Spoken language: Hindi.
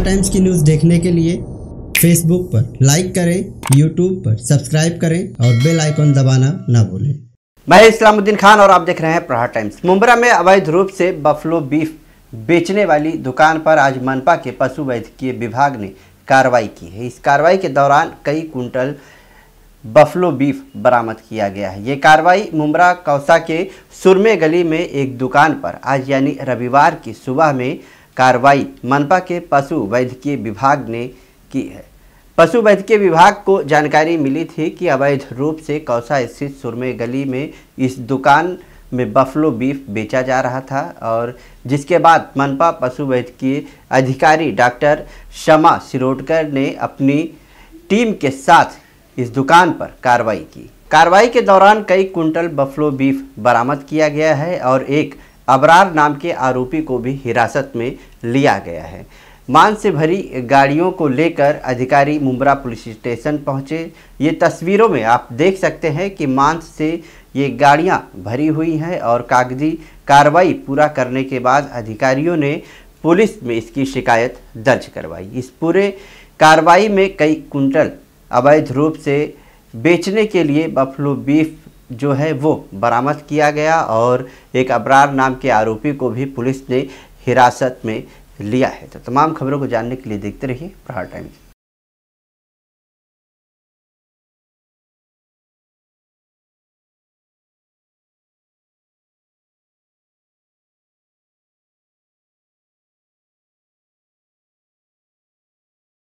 टाटा टाइम्स की न्यूज़ देखने के लिए फेसबुक पर लाइक करें यूट्यूब पर सब्सक्राइब करें और बेल आइकॉन दबाना ना भूलें मैं इस्लामुद्दीन खान और आप देख रहे हैं प्रहार टाइम्स मुंबरा में अवैध रूप से बफलो बीफ बेचने वाली दुकान पर आज मनपा के पशु वैद्यकीय विभाग ने कार्रवाई की है इस कार्रवाई के दौरान कई कुंटल बफलो बीफ बरामद किया गया है ये कार्रवाई मुमरा कौसा के सुरमे गली में एक दुकान पर आज यानी रविवार की सुबह में कार्रवाई मनपा के पशु वैद्यकीय विभाग ने की है पशु वैद्यकीय विभाग को जानकारी मिली थी कि अवैध रूप से कौसा स्थित सुरमे गली में इस दुकान में बफलो बीफ बेचा जा रहा था और जिसके बाद मनपा पशु वैद्यकीय अधिकारी डॉक्टर शमा सिरोडकर ने अपनी टीम के साथ इस दुकान पर कार्रवाई की कार्रवाई के दौरान कई कुंटल बफलो बीफ बरामद किया गया है और एक अबरार नाम के आरोपी को भी हिरासत में लिया गया है मांस से भरी गाड़ियों को लेकर अधिकारी मुमरा पुलिस स्टेशन पहुंचे ये तस्वीरों में आप देख सकते हैं कि मांस से ये गाड़ियां भरी हुई हैं और कागजी कार्रवाई पूरा करने के बाद अधिकारियों ने पुलिस में इसकी शिकायत दर्ज करवाई इस पूरे कार्रवाई में कई कुंटल अवैध रूप से बेचने के लिए बफलो बीफ जो है वो बरामद किया गया और एक अबरार नाम के आरोपी को भी पुलिस ने हिरासत में लिया है तो तमाम खबरों को जानने के लिए देखते रहिए प्रहार टाइम्स